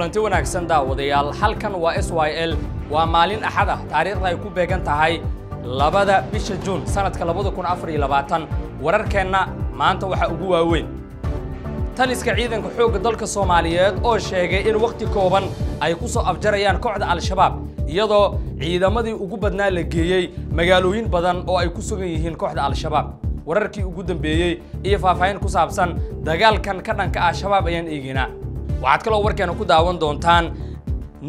kulanti wanaagsan daawadayaal halkan waa s y l waa maalin axad ah taariikhda ay ku beegan tahay labada bisha juun sannadka labada kun afar iyo labaatan wararkeenna maanta waxaa ugu waaweyn taliska ciidanka xoogga dalka soomaaliyeed oo sheegay in wakhti kooban ay ku soo afjarayaan kooxda al-shabaab iyadoo ciidamadii ugu badnaa la geeyey magaalooyin badan oo ay ku sugan yihiin kooxda al-shabaab wararkii ugu dambeeyey iyo faahfaahin ku saabsan dagaalkan ka dhanka ah shabaab ayaan eegeynaa waxaad kaloo warkeena ku daawan doontaan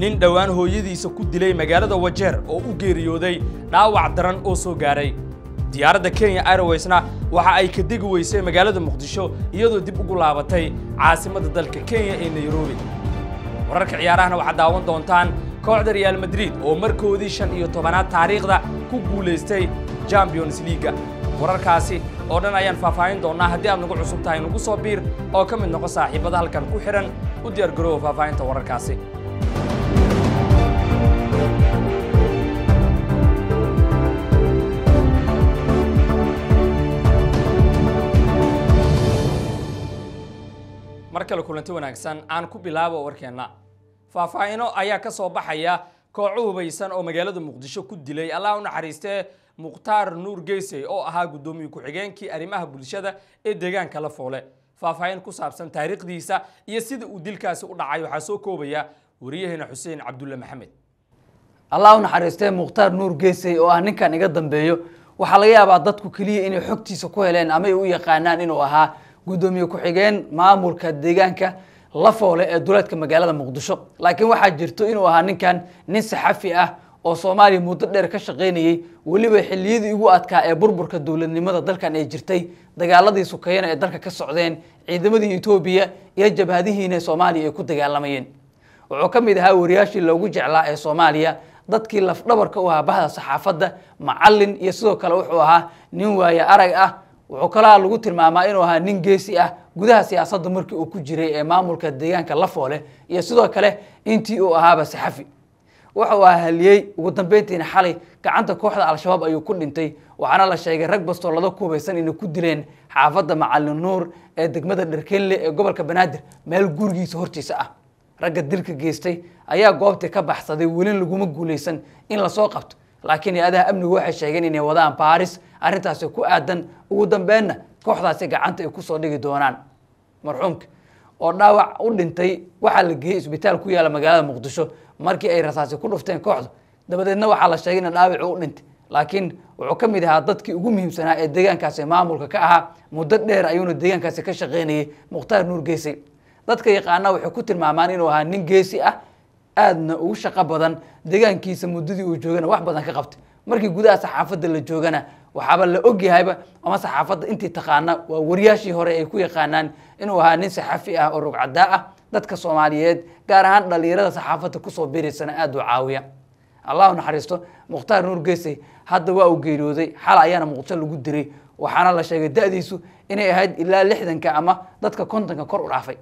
nin dhowaan hooyadiisa ku dilay magaalada wajeer oo u geeriyooday dhaawac daran oo soo gaaray diyaaradda kenya airwaysna waxa ay ka degi weysay magaalada muqdisho iyadoo dib ugu laabatay caasimadda dalka kenya ee nairobi wararka ciyaarahana waxaad daawan doontaan kooxda reaal madrid oo markoodii shan iyo tobanaad taariikhda ku guulaystay champions liiga wararkaasi oo dhan ayaan faahfaahin doonnaa haddii aad nagu cusub tahay nagu soo biir oo ka mid noqo saaxiibada halkan ku xidhan u diyaargaroowa faahfaahinta wararkaasi mar kale kulanti wanaagsan aan ku bilaabo warkeenna faahfaahino ayaa ka soo baxaya kooco hubaysan oo magaalada muqdisho ku dilay allah u naxariistee mukhtaar nuur geysey oo ahaa guddoomiye ku-xigeenkii arrimaha bulshada ee deegaanka la foole faahfaahin ku saabsan taariikhdiisa iyo sida uu dilkaasi u dhacay waxaa soo koobaya wariyaheena xuseen cabdulle maxamed allah u naxariistee mukhtaar nuur geysey oo ah ninkan iga dambeeyo waxaa laga yaabaa dadku keliya inay xogtiisa ku heleen ama ay u yaqaanaan inuu ahaa guddoomiye ku-xigeen maamulka deegaanka lafoole ee duleedka magaalada muqdisho laakiin waxaa jirto inuu ahaa ninkan nin saxafi ah oo soomaaliya muddo dheer ka shaqaynayey weliba xilliyadii ugu adkaa ee burburka dowladnimada dalkan ay jirtay dagaaladii sukeeyana ee dalka ka socdeen ciidamadii etoobiya iyo jabhadihiina soomaaliya ay ku dagaalamayeen wuxuu ka mid ahaa wariyaashii loogu jeclaa ee soomaaliya dadkii lafdhabarka u ahaa bahda saxaafadda macallin iyo sidoo kale wuxuu ahaa nin waaye arag ah wuxuu kalaa lagu tilmaamaa inuu ahaa nin geesi ah gudaha siyaasadda markii uu ku jiray ee maamulka deegaanka lafoole iyo sidoo kale intii uu ahaaba saxafi waxa uu ahaliyey ugu dambeyntiina xalay gacanta kooxda al-shabaab ayuu ku dhintay waxaana la sheegay rag bastoolado ku inay ku dileen xaafadda macalin nuur ee degmada dherkenle ee gobolka banaadir meel gurigiisa hortiisa ah ragga dilka geystay ayaa goobtii ka baxsaday welin laguma guulaysan in lasoo qabto laakiin hay-adaha amnigu waxay sheegeen inay wadaan baaris arrintaasi ku aadan ugu dambeenna kooxdaasi gacanta ay kusoo dhigi doonaan marxuumka oo dhaawac u dhintay waxaa la geeyey isbitaal ku yaala magaalada muqdisho markii ay rasaasi ku dhufteen kooxdu dabadeedna waxaa la sheegay ina dhaawacu u dhintay laakiin wuxuu ka mid ahaa dadkii ugu muhiimsanaa ee deegaankaasi maamulka ka ahaa muddo dheer ayuuna deegaankaasi ka shaqaynayay mukhtaar nuur geesey dadka yaqaana waxay ku tilmaamaan inuu ahaa nin geesi ah aadna ugu shaqo badan deegaankiisa muddadii uu joogana wax badan ka qabtay markii gudaha saxaafadda la joogana waxaaba la ogyahayba ama saxaafadda intii taqaana waa wariyaashii hore ay ku yaqaanaan inuu ahaa nin saxafi ah oo rugcadaa ah dadka soomaaliyeed gaar ahaan dhalinyarada saxaafadda kusoo biraysana aada u caawiya allahu naxariisto mukhtaar nuur geysey hadda waa uu geeriyooday xal ayaana muqdisho lagu diray waxaana la sheegay da-diisu inay ahayd ilaa lixdanka ama dadka kontanka kor u dhaafay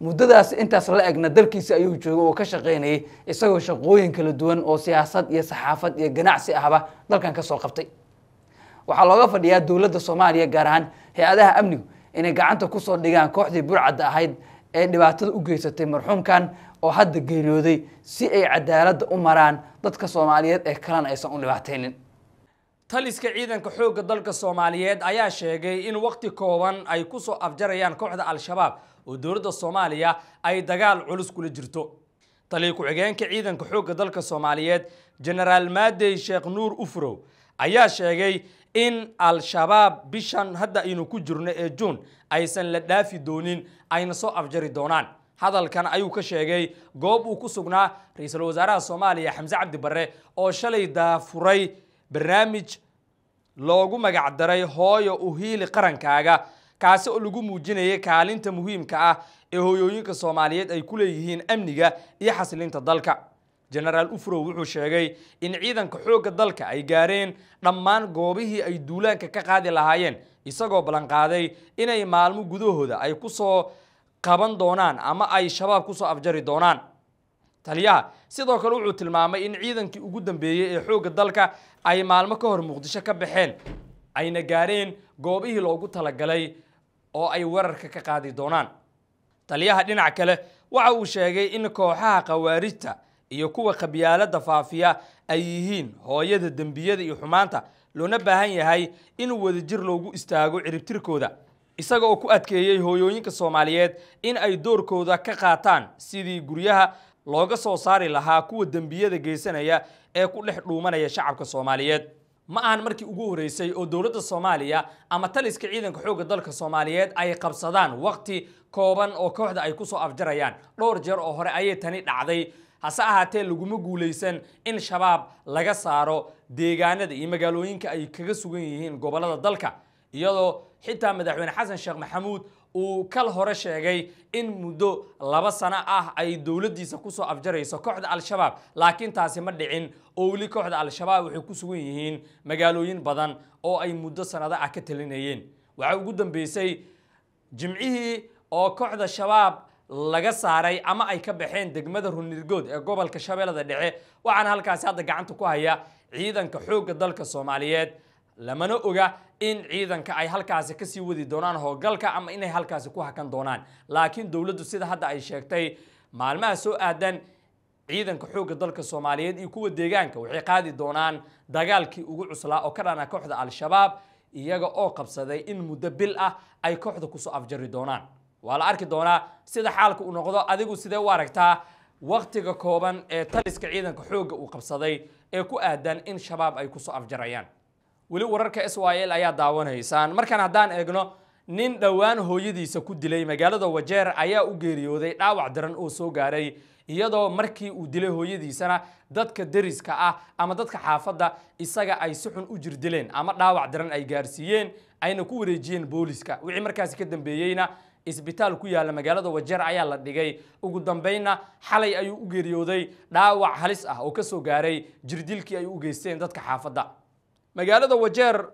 muddadaas intaas la egna dalkiisa ayuu jooga oo ka shaqaynayay isagoo shaqooyin kala duwan oo siyaasad iyo saxaafad iyo ganacsi ahba dalkan ka soo qabtay waxaa looga fadhiyaa dowladda soomaaliya gaar ahaan hay-adaha amnigu inay gacanta kusoo dhigaan kooxdii burcadda ahayd ee dhibaatada u geysatay marxuumkan oo hadda geeriyooday si ay cadaaladda u maraan dadka soomaaliyeed ee kalena aysan u dhibaataynin taliska ciidanka xoogga dalka soomaaliyeed ayaa sheegay in wakhti kooban ay ku soo afjarayaan kooxda al-shabaab oo dowladda soomaaliya ay dagaal culus kula jirto taliya ku-xigeenka ciidanka xoogga dalka soomaaliyeed jenaraal maadey sheekh nuur ufrow ayaa sheegay in al-shabaab bishan hadda aynu ku jirno ee juun aysan la dhaafi doonin ayna soo afjari doonaan hadalkan ayuu ka sheegay goob uu ku sugnaa ra-iisul wasaaraha soomaaliya xamse cabdi barre oo shalay daafuray barnaamij loogu magacdaray hooyo u hiili qarankaaga kaasi oo lagu muujinayay kaalinta muhiimka ah ee hooyooyinka soomaaliyeed ay ku leeyihiin amniga iyo xasilinta dalka jenaraal ufrow wuxuu sheegay in ciidanka xoogga dalka ay gaareen dhammaan goobihii ay duulaanka ka qaadi lahaayeen isagoo ballanqaaday inay maalmo gudahooda ay ku soo qaban doonaan ama ay shabaab kusoo afjari doonaan taliyaha sidoo kale wuxuu tilmaamay in ciidankii ugu dambeeyey ee xoogga dalka ay maalmo ka hor muqdisho ka baxeen ayna gaareen goobihii loogu talagalay oo ay weerarka ka qaadi doonaan taliyaha dhinac kale waxa uu sheegay in kooxaha khawaarijta iyo kuwa khabyaalada faafiya ay yihiin hooyada dembiyada iyo xumaanta loona baahan yahay in wadajir loogu istaago ciribtirkooda isaga oo ku adkeeyey hooyooyinka soomaaliyeed in ay doorkooda ka qaataan sidii guryaha looga soo saari lahaa kuwa dembiyada geysanaya ee ku dhex dhuumanaya shacabka soomaaliyeed ma ahan markii ugu horreysay oo dowladda soomaaliya ama taliska ciidanka xoogga dalka soomaaliyeed ay qabsadaan wakhti kooban oo kooxda ay ku soo afjarayaan dhowr jeer oo hore ayay tani dhacday hase ahaatee laguma guulaysan in shabaab laga saaro deegaanada iyo magaalooyinka ay kaga sugan yihiin gobollada dalka iyadoo xitaa madaxweyne xasan sheekh maxamuud uu kal hore sheegay in muddo laba sano ah ay dowladdiisa kusoo afjarayso kooxda al-shabaab laakiin taasi ma dhicin oo weli kooxda al-shabaab waxay ku sugan yihiin magaalooyin badan oo ay muddo sannado ah ka talinayeen waxaa ugu dambeysay jimcihii oo kooxda shabaab laga saaray ama ay ka baxeen degmada runirgood ee gobolka shabeellada dhexe waxaana halkaasi hadda gacanta ku haya ciidanka xoogga dalka soomaaliyeed lamana oga in ciidanka ay halkaasi kasii wadi doonaan howlgalka ama inay halkaasi ku hakan doonaan laakiin dowladdu sida hadda ay sheegtay maalmaha soo aadan ciidanka xoogga dalka soomaaliyeed iyo kuwa deegaanka waxay qaadi doonaan dagaalkii ugu cuslaa oo ka dhana kooxda al-shabaab iyaga oo qabsaday in muddo bil ah ay kooxda kusoo afjari doonaan waa la arki doonaa sida xaalka uu noqdo adigu sidee u aragtaa waktiga kooban ee taliska ciidanka xoogga uu qabsaday ee ku aadan in shabaab ay kusoo afjarayaan weli wararka s y l ayaa daawanaysaan markaan haddaan eegno nin dhowaan hooyadiisa ku dilay magaalada wajeer ayaa u geeriyooday dhaawac daran oo soo gaaray iyadoo markii uu dilay hooyadiisana dadka deriska ah ama dadka xaafadda isaga ay si xun u jir dileen ama dhaawac daran ay gaarsiiyeen ayna ku wareejiyeen booliska wixii markaasi ka dambeeyeyna isbitaal ku yaalla magaalada wajeer ayaa la dhigay ugu dambaynna xalay ayuu u geeriyooday dhaawac halis ah oo ka soo gaaray jirdilkii ay u geysteen dadka xaafadda magaalada wajeer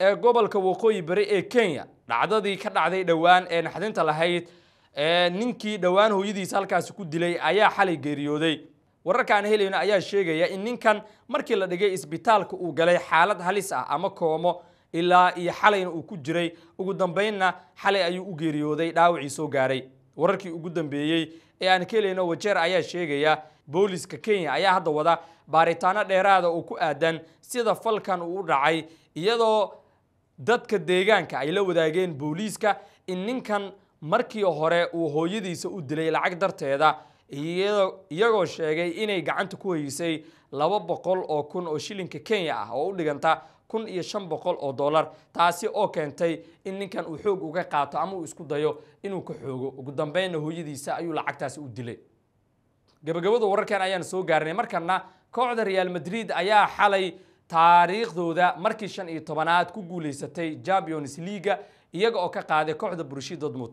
ee gobolka waqooyi bari ee kenya dhacdadii ka dhacday dhowaan ee naxdinta lahayd ee ninkii dhowaan hooyadiisa halkaasi ku dilay ayaa xalay geeriyooday wararka aan helayno ayaa sheegaya in ninkan markii la dhigay isbitaalka uu galay xaalad halis ah ama koomo ilaa iyo xalayna uu ku jiray ugu dambeynna xalay ayuu u geeriyooday dhaawacii soo gaaray wararkii ugu dambeeyey ee aan ka helayno wajeer ayaa sheegaya booliiska kenya ayaa hadda wada baaritaano dheeraada oo ku aadan sida falkan uu u dhacay iyadoo dadka deegaanka ay la wadaageen booliiska in ninkan markii hore uu hooyadiisa u dilay lacag darteeda iyagoo sheegay inay gacanta ku haysay laba boqol oo kun oo shilinka kenya ah oo u dhiganta kun iyo shan boqol oo dollar taasi oo keentay in ninkan uu xoog uga qaato ama uu isku dayo inuu ka xoogo ugu dambeynna hooyadiisa ayuu lacagtaasi u dilay gabagabada wararkan ayaan soo gaarnay markana kooxda real madrid ayaa xalay taariikhdooda markii shan iyo tobanaad ku guuleysatay champions leaga iyaga oo ka qaaday kooxda burshi dodmud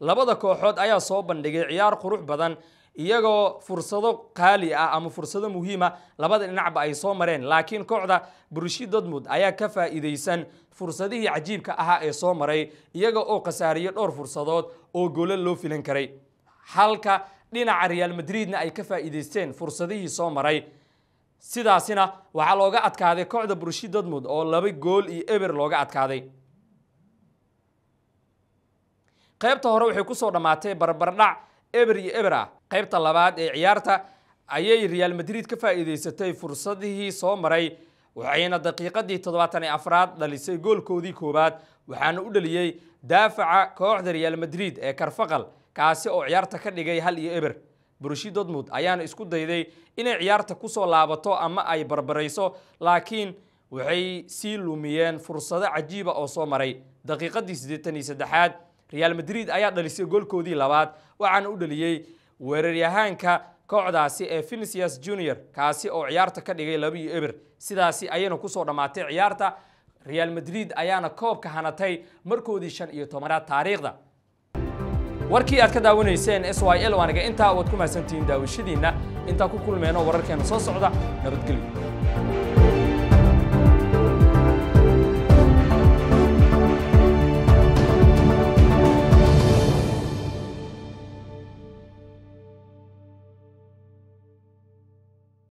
labada kooxood ayaa soo bandhigay ciyaar qurux badan iyagoo fursado qaali ah ama fursado muhiima labada dhinacba ay soo mareen laakiin kooxda burushi dodmud ayaa ka faa'iidaysan fursadihii cajiibka ahaa ee soo maray iyaga oo khasaariyey dhowr fursadood oo goola loo filan karay halka dhinaca reaal madriidna ay ka faa'iidaysteen fursadihii soo maray sidaasina waxaa looga adkaaday kooxda burushi dodmud oo laba gool iyo eber looga adkaaday qaybta hore waxay kusoo dhammaatay barbardhac eber iyo eber ah qaybta labaad ee ciyaarta ayay reaal madrid ka faa'iidaysatay fursadihii soo maray waxayna daqiiqadii toddobaatan iyo afraad dhalisay goolkoodii koowaad waxaana u dhaliyey daafaca kooxda reaal madrid ee karfaqal kaasi oo ciyaarta ka dhigay hal iyo eber burushi dortmund ayaana isku dayday inay ciyaarta ku soo laabato ama ay barbarayso laakiin waxay sii lumiyeen fursado cajiiba ah oo soo maray daqiiqadii siddeetan iyo saddexaad real madrid ayaa dhalisay goolkoodii labaad waxaana u dhaliyey weeraryahaanka kooxdaasi ee finicias junior kaasi oo ciyaarta ka dhigay labaiyo iyo eber sidaasi ayayna kusoo dhammaatay ciyaarta real madrid ayaana koobka hanatay markoodii shan iyo tobanaad taariikhda warkii aad ka daawanayseen s y l waaniga intaa waad ku mahadsantihiin daawashadiinna intaa ku kulmeyno wararkeena soo socda nabadgelyo